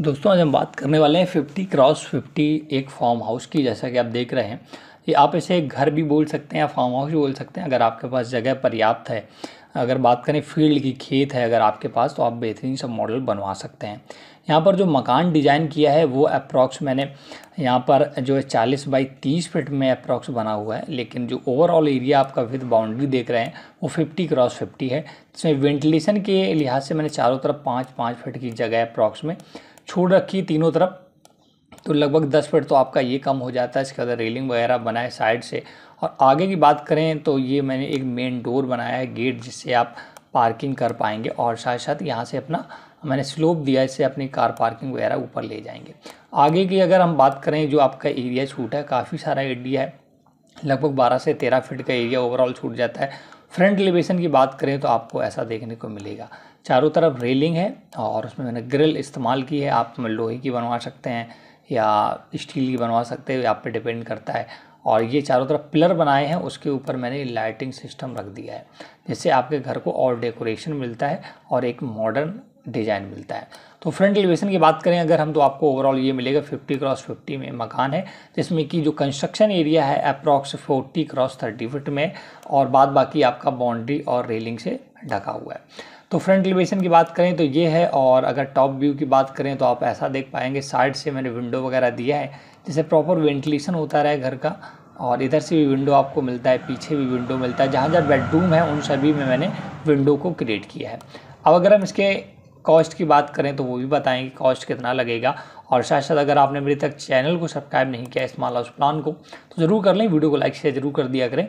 दोस्तों आज हम बात करने वाले हैं फिफ्टी क्रॉस फिफ्टी एक फार्म हाउस की जैसा कि आप देख रहे हैं ये आप इसे घर भी बोल सकते हैं या फार्म हाउस भी बोल सकते हैं अगर आपके पास जगह पर्याप्त है अगर बात करें फील्ड की खेत है अगर आपके पास तो आप बेहतरीन सा मॉडल बनवा सकते हैं यहाँ पर जो मकान डिज़ाइन किया है वो अप्रॉक्स मैंने यहाँ पर जो है चालीस बाई तीस फिट में अप्रॉक्स बना हुआ है लेकिन जो ओवरऑल एरिया आपका विद बाउंड्री देख रहे हैं वो फिफ्टी क्रॉस फिफ्टी है इसमें वेंटिलेशन के लिहाज से मैंने चारों तरफ पाँच पाँच फिट की जगह अप्रॉक्स में छोड़ रखी है तीनों तरफ तो लगभग दस फीट तो आपका ये कम हो जाता है इसके अंदर रेलिंग वगैरह बनाए साइड से और आगे की बात करें तो ये मैंने एक मेन डोर बनाया है गेट जिससे आप पार्किंग कर पाएंगे और साथ साथ यहाँ से अपना मैंने स्लोप दिया इससे अपनी कार पार्किंग वगैरह ऊपर ले जाएंगे आगे की अगर हम बात करें जो आपका एरिया छूटा है काफ़ी सारा एडिया है लगभग 12 से 13 फीट का एरिया ओवरऑल छूट जाता है फ्रंट एलिवेशन की बात करें तो आपको ऐसा देखने को मिलेगा चारों तरफ रेलिंग है और उसमें मैंने ग्रिल इस्तेमाल की है आप लोहे की बनवा सकते हैं या स्टील की बनवा सकते हैं आप पे डिपेंड करता है और ये चारों तरफ पिलर बनाए हैं उसके ऊपर मैंने लाइटिंग सिस्टम रख दिया है जिससे आपके घर को और डेकोरेशन मिलता है और एक मॉडर्न डिजाइन मिलता है तो फ्रंट एलिवेशन की बात करें अगर हम तो आपको ओवरऑल ये मिलेगा 50 क्रॉस 50 में मकान है जिसमें कि जो कंस्ट्रक्शन एरिया है अप्रॉक्स 40 क्रॉस 30 फिट में और बाद बाकी आपका बाउंड्री और रेलिंग से ढका हुआ है तो फ्रंट एलिवेशन की बात करें तो ये है और अगर टॉप व्यू की बात करें तो आप ऐसा देख पाएंगे साइड से मैंने विंडो वगैरह दिया है जिससे प्रॉपर वेंटिलेशन होता रहे घर का और इधर से भी विंडो आपको मिलता है पीछे भी विंडो मिलता है जहाँ जहाँ बेडरूम है उन सभी में मैंने विंडो को क्रिएट किया है अब अगर हम इसके कॉस्ट की बात करें तो वो भी बताएं कि कॉस्ट कितना लगेगा और साथ साथ अगर आपने मेरे तक चैनल को सब्सक्राइब नहीं किया इस हाउस प्लान को तो ज़रूर कर लें वीडियो को लाइक शेयर जरूर कर दिया करें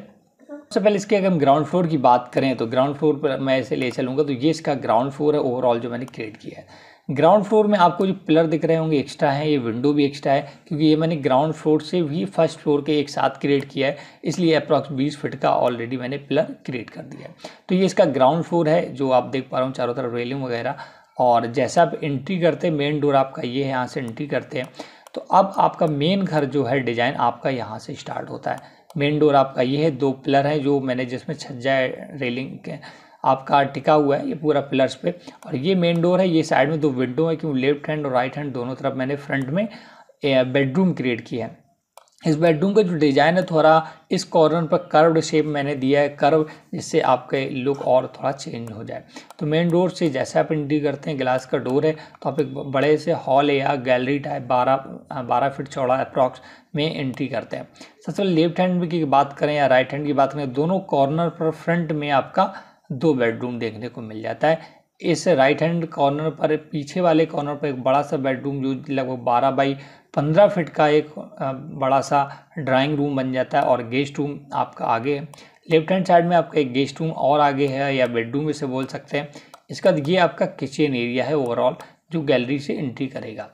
सबसे पहले इसके अगर हम ग्राउंड फ्लोर की बात करें तो ग्राउंड फ्लोर पर मैं इसे ले चलूँगा तो ये इसका ग्राउंड फ्लोर है ओवरऑल जो मैंने क्रिएट किया है ग्राउंड फ्लोर में आपको जो पिलर दिख रहे होंगे एक्स्ट्रा है ये विंडो भी एक्स्ट्रा है क्योंकि ये मैंने ग्राउंड फ्लोर से भी फर्स्ट फ्लोर के एक साथ क्रिएट किया है इसलिए अप्रॉक्स 20 फिट का ऑलरेडी मैंने पिलर क्रिएट कर दिया है तो ये इसका ग्राउंड फ्लोर है जो आप देख पा रहा हूँ चारों तरफ रेलिंग वगैरह और जैसे आप एंट्री करते हैं मेन डोर आपका ये है यहाँ से एंट्री करते हैं तो अब आपका मेन घर जो है डिज़ाइन आपका यहाँ से स्टार्ट होता है मेन डोर आपका ये है दो पिलर है जो मैंने जिसमें छज्जा रेलिंग के आपका टिका हुआ है ये पूरा पिलर्स पे और ये मेन डोर है ये साइड में दो विंडो है क्यों लेफ्ट हैंड और राइट हैंड दोनों तरफ मैंने फ्रंट में बेडरूम क्रिएट किया है इस बेडरूम का जो डिज़ाइन है थोड़ा इस कॉर्नर पर कर्व्ड शेप मैंने दिया है कर्व जिससे आपके लुक और थोड़ा चेंज हो जाए तो मेन डोर से जैसे आप एंट्री करते हैं ग्लास का डोर है तो आप एक बड़े से हॉल या गैलरी टाइप बारह हाँ, बारह फिट चौड़ा अप्रॉक्स में एंट्री करते हैं सबसे पहले लेफ्ट हैंड की बात करें या राइट हैंड की बात करें दोनों कॉर्नर पर फ्रंट में आपका दो बेडरूम देखने को मिल जाता है इस राइट हैंड कॉर्नर पर पीछे वाले कॉर्नर पर एक बड़ा सा बेडरूम जो लगभग बारह बाई पंद्रह फिट का एक बड़ा सा ड्राइंग रूम बन जाता है और गेस्ट रूम आपका आगे है लेफ्ट हैंड साइड में आपका एक गेस्ट रूम और आगे है या बेडरूम इसे बोल सकते हैं इसका ये आपका किचन एरिया है ओवरऑल जो गैलरी से एंट्री करेगा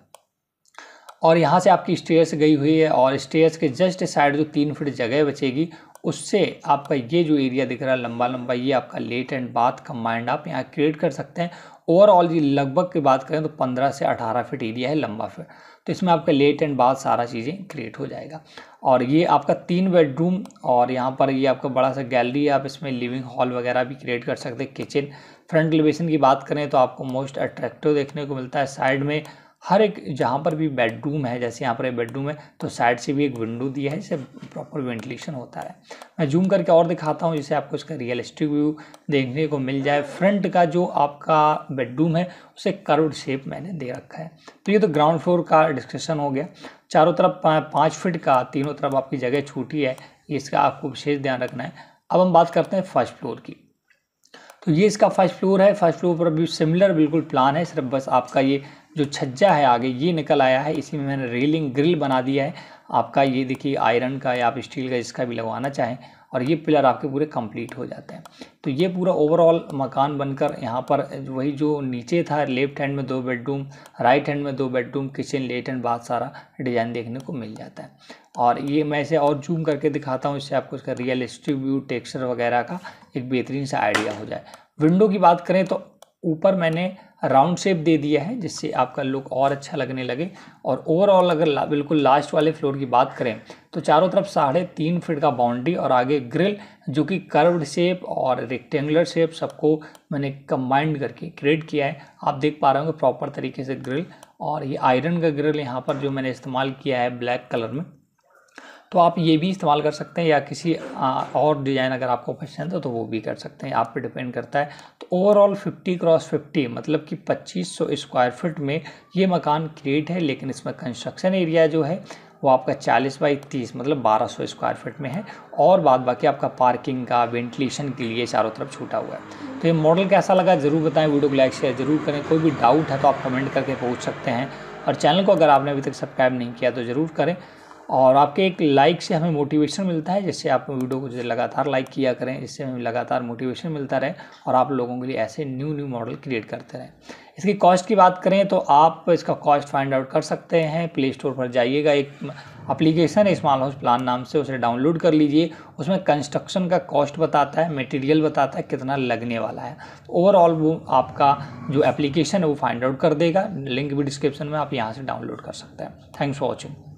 और यहाँ से आपकी स्टेयर्स गई हुई है और स्टेयर्स के जस्ट साइड जो तीन फिट जगह बचेगी उससे आपका ये जो एरिया दिख रहा है लंबा लंबा ये आपका लेट एंड बाथ कम्बाइंड आप यहाँ क्रिएट कर सकते हैं ओवरऑल ये लगभग की बात करें तो 15 से 18 फीट एरिया है लंबा फिट तो इसमें आपका लेट एंड बाथ सारा चीज़ें क्रिएट हो जाएगा और ये आपका तीन बेडरूम और यहाँ पर ये आपका बड़ा सा गैलरी है आप इसमें लिविंग हॉल वगैरह भी क्रिएट कर सकते हैं किचन फ्रंट एलिवेशन की बात करें तो आपको मोस्ट अट्रैक्टिव देखने को मिलता है साइड में हर एक जहाँ पर भी बेडरूम है जैसे यहाँ पर एक बेडरूम है तो साइड से भी एक विंडो दिया है जिससे प्रॉपर वेंटिलेशन होता है मैं जूम करके और दिखाता हूँ जिससे आपको इसका रियलिस्टिक व्यू देखने को मिल जाए फ्रंट का जो आपका बेडरूम है उसे करोड़ शेप मैंने दे रखा है तो ये तो ग्राउंड फ्लोर का डिस्कशन हो गया चारों तरफ पाँच फिट का तीनों तरफ आपकी जगह छूटी है इसका आपको विशेष ध्यान रखना है अब हम बात करते हैं फर्स्ट फ्लोर की तो ये इसका फर्स्ट फ्लोर है फर्स्ट फ्लोर पर भी सिमिलर बिल्कुल प्लान है सिर्फ बस आपका ये जो छज्जा है आगे ये निकल आया है इसी में मैंने रेलिंग ग्रिल बना दिया है आपका ये देखिए आयरन का या आप स्टील का जिसका भी लगवाना चाहें और ये पिलर आपके पूरे कंप्लीट हो जाते हैं तो ये पूरा ओवरऑल मकान बनकर यहाँ पर वही जो नीचे था लेफ्ट हैंड में दो बेडरूम राइट हैंड में दो बेडरूम किचन लेट एंड बहुत सारा डिज़ाइन देखने को मिल जाता है और ये मैं इसे और जूम करके दिखाता हूँ इससे आपको इसका रियलिस्टिक व्यू टेक्सचर वगैरह का एक बेहतरीन सा आइडिया हो जाए विंडो की बात करें तो ऊपर मैंने राउंड शेप दे दिया है जिससे आपका लुक और अच्छा लगने लगे और ओवरऑल अगर ला, बिल्कुल लास्ट वाले फ्लोर की बात करें तो चारों तरफ साढ़े तीन फिट का बाउंड्री और आगे ग्रिल जो कि कर्व्ड शेप और रेक्टेंगुलर शेप सबको मैंने कंबाइंड करके क्रिएट किया है आप देख पा रहे होंगे प्रॉपर तरीके से ग्रिल और ये आयरन का ग्रिल यहाँ पर जो मैंने इस्तेमाल किया है ब्लैक कलर में तो आप ये भी इस्तेमाल कर सकते हैं या किसी और डिज़ाइन अगर आपको पसंद है तो वो भी कर सकते हैं आप पे डिपेंड करता है तो ओवरऑल 50 क्रॉस 50 मतलब कि 2500 स्क्वायर फीट में ये मकान क्रिएट है लेकिन इसमें कंस्ट्रक्शन एरिया जो है वो आपका 40 बाई 30 मतलब 1200 स्क्वायर फीट में है और बाद बाकी आपका पार्किंग का वेंटिलेशन के लिए चारों तरफ छूटा हुआ है तो ये मॉडल कैसा लगा ज़रूर बताएं वीडियो को लाइक शेयर ज़रूर करें कोई भी डाउट है तो आप कमेंट करके पूछ सकते हैं और चैनल को अगर आपने अभी तक सब्सक्राइब नहीं किया तो ज़रूर करें और आपके एक लाइक से हमें मोटिवेशन मिलता है जिससे आप वीडियो को लगातार लाइक किया करें इससे हमें लगातार मोटिवेशन मिलता रहे और आप लोगों के लिए ऐसे न्यू न्यू मॉडल क्रिएट करते रहें इसकी कॉस्ट की बात करें तो आप इसका कॉस्ट फाइंड आउट कर सकते हैं प्ले स्टोर पर जाइएगा एक अप्लीकेशन है स्मॉल हाउस प्लान नाम से उसे डाउनलोड कर लीजिए उसमें कंस्ट्रक्शन का कॉस्ट बताता है मटेरियल बताता है कितना लगने वाला है ओवरऑल वो आपका जो एप्लीकेशन है वो फाइंड आउट कर देगा लिंक भी डिस्क्रिप्शन में आप यहाँ से डाउनलोड कर सकते हैं थैंक्स फॉर वॉचिंग